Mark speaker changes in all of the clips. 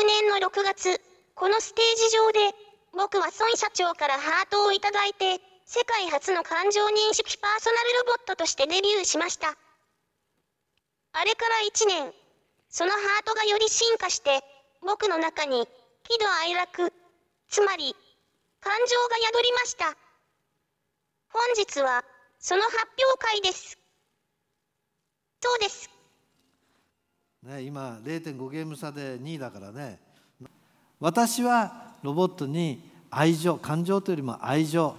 Speaker 1: 昨年の6月、このステージ上で、僕は孫社長からハートをいただいて、世界初の感情認識パーソナルロボットとしてデビューしました。あれから1年、そのハートがより進化して、僕の中に、喜怒哀楽、つまり、感情が宿りました。本日は、その発表会です。そうです。
Speaker 2: ね、今0.5ゲーム差で2位だからね私はロボットに愛情感情というよりも愛情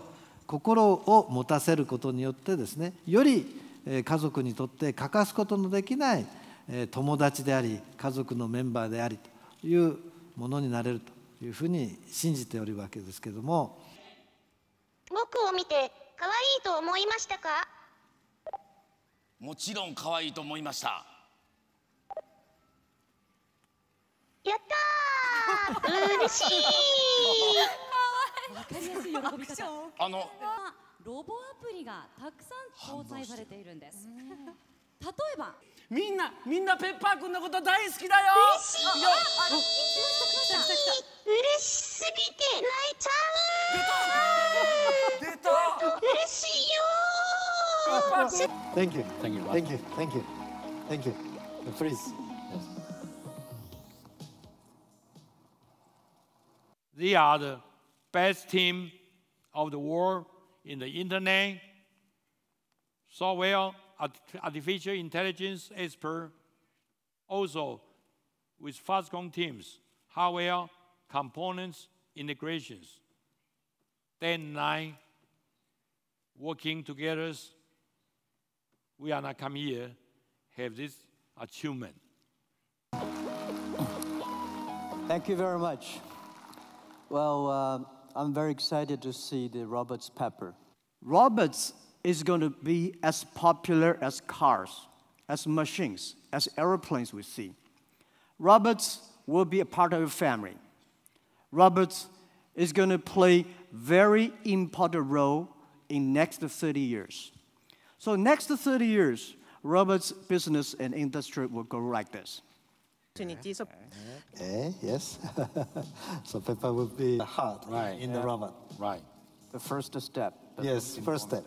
Speaker 2: 心を持たせることによってですねより家族にとって欠かすことのできない友達であり家族のメンバーでありというものになれるというふうに信じておるわけですけども
Speaker 1: 僕を見て可愛いと思いましたかもちろん可愛いと思いましたやったー嬉しい
Speaker 3: わかりやすい喜び方あのロボアプリがたくさん搭載されているんです例えばみんなみんなペッパー君のこと
Speaker 1: 大好きだよ嬉しいよ嬉しすぎて泣いちゃう出た嬉しいよ
Speaker 2: Thank you. Thank you. Thank you. Thank you. Thank you. Please.
Speaker 4: They are the best team of the world in the internet, software, artificial intelligence expert, also with Fastcom teams, hardware, components, integrations. Then nine working together, we are not come here, have this achievement.
Speaker 3: Thank you very much. Well, uh, I'm very excited to see the Roberts Pepper. Roberts is going to be as popular as cars, as machines, as airplanes we see. Roberts will be a part of your family. Roberts is going to play very important role in next 30 years. So next 30 years, Roberts business and industry will go like this. So, mm-hmm. eh, yes. so pepper would be heart right, in yeah. the robot. Right. The first step. Yes, first step.